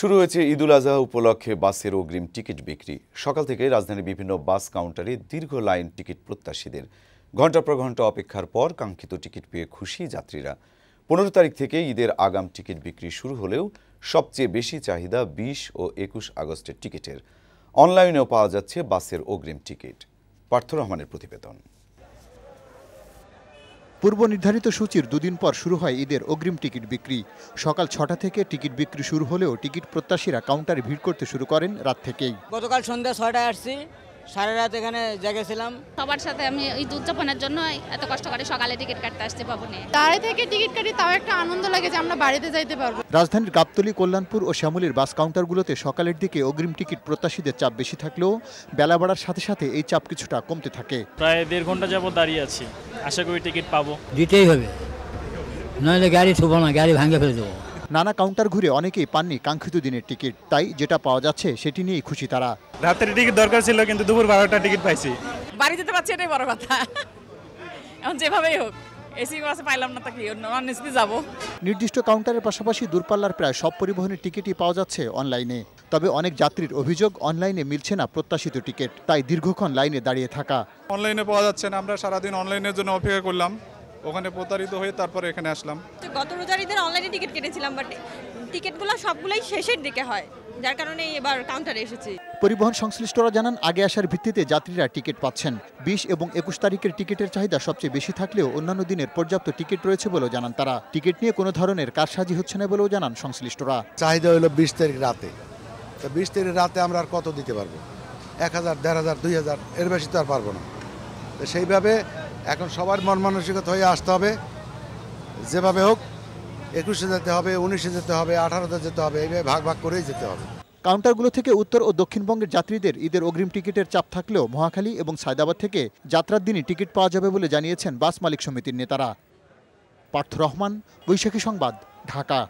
শুরু হয়েছে ঈদুল আজহা উপলক্ষে বাসের অগ্রিম টিকিট বিক্রি সকাল থেকে রাজধানীর বিভিন্ন বাস কাউন্টারে দীর্ঘ লাইন টিকিট প্রত্যাশীদের ঘন্টা পর ঘন্টা অপেক্ষার পর কাঙ্ক্ষিত টিকিট পেয়ে খুশি যাত্রীরা পনেরো তারিখ থেকে ঈদের আগাম টিকিট বিক্রি শুরু হলেও সবচেয়ে বেশি চাহিদা বিশ ও একুশ আগস্টের টিকিটের অনলাইনেও পাওয়া যাচ্ছে বাসের অগ্রিম টিকিট পার্থ রহমানের প্রতিবেদন পূর্ব নির্ধারিত সূচির দুদিন পর শুরু হয় ঈদের অগ্রিম টিকিট বিক্রি সকাল ছটা থেকে টিকিট বিক্রি শুরু হলেও টিকিট প্রত্যাশীরা কাউন্টারে ভিড় করতে শুরু করেন রাত থেকেই গতকাল সন্ধ্যা ছয়টায় আসছি সারা রাত এখানে জেগেছিলাম সবার সাথে আমি দুধ উদযাপনের জন্য এত কষ্ট করে সকালে টিকিট কাটতে আসতে ভবনে দাঁড়ে থেকে টিকিট কাটি তাও একটা আনন্দ লাগে যে আমরা বাড়িতে যাইতে পারবো রাজধানীর গাবতলী কল্যাণপুর ও শ্যামলীর বাস কাউন্টারগুলোতে সকালের দিকে অগ্রিম টিকিট প্রত্যাশীদের চাপ বেশি থাকলেও বেলা বাড়ার সাথে সাথে এই চাপ কিছুটা কমতে থাকে প্রায় দেড় ঘন্টা যাবত দাঁড়িয়ে আছি আশা করি টিকিট পাবো দিতেই হবে নইলে গাড়ি ছুবো না গাড়ি ভাঙে ফেলে দেবো নানা কাউন্টার ঘুরে অনেকেই পাননি কাঙ্ক্ষিত দিনের টিকিট তাই যেটা পাওয়া যাচ্ছে সেটি নিয়েই খুশি তারা রাতের টিকিট দরকার ছিল কিন্তু দুপুর বারোটা টিকিট পাইছি বাড়ি যেতে পারছি এটাই বড় কথা এখন যেভাবেই হোক এসি পাইলাম না তাকে যাবো নির্দিষ্ট কাউন্টারের পাশাপাশি দূরপাল্লার প্রায় সব পরিবহনের টিকিটই পাওয়া যাচ্ছে অনলাইনে তবে অনেক যাত্রীর অভিযোগ অনলাইনে মিলছে না প্রত্যাশিত টিকিট তাই দীর্ঘক্ষণ লাইনে দাঁড়িয়ে থাকা অনলাইনে পাওয়া যাচ্ছে না আমরা সারাদিন অনলাইনের জন্য অপেক্ষা করলাম ওখানে প্রতারিত হয়ে তারপরে এখানে আসলাম গত রোজার ঈদের অনলাইনে টিকিট কেটেছিলাম বাট টিকিটগুলো সবগুলোই শেষের দিকে হয় যার কারণে এবার কাউন্টারে এসেছি পরিবহন সংশ্লিষ্টরা জানান আগে আসার ভিত্তিতে যাত্রীরা টিকিট পাচ্ছেন বিশ এবং একুশ তারিখের টিকিটের চাহিদা সবচেয়ে বেশি থাকলেও অন্যান্য দিনের পর্যাপ্ত টিকিট রয়েছে বলেও জানান তারা টিকিট নিয়ে কোনো ধরনের কারসাজি হচ্ছে না বলেও জানান সংশ্লিষ্টরা চাহিদা হলো বিশ তারিখ রাতে তো বিশ তারিখ রাতে আমরা আর কত দিতে পারবো এক হাজার দেড় হাজার দুই হাজার এর বেশি তো আর পারবো না তো সেইভাবে এখন সবার মন মানসিকতা হয়ে আসতে হবে যেভাবে হোক একুশে যেতে হবে উনিশে যেতে হবে আঠারোতে যেতে হবে এইভাবে ভাগ ভাগ করেই যেতে হবে কাউন্টারগুলো থেকে উত্তর ও দক্ষিণবঙ্গের যাত্রীদের ঈদের অগ্রিম টিকিটের চাপ থাকলেও মহাখালী এবং সায়দাবাদ থেকে যাত্রার দিনই টিকিট পাওয়া যাবে বলে জানিয়েছেন বাস মালিক সমিতির নেতারা পার্থ রহমান বৈশাখী সংবাদ ঢাকা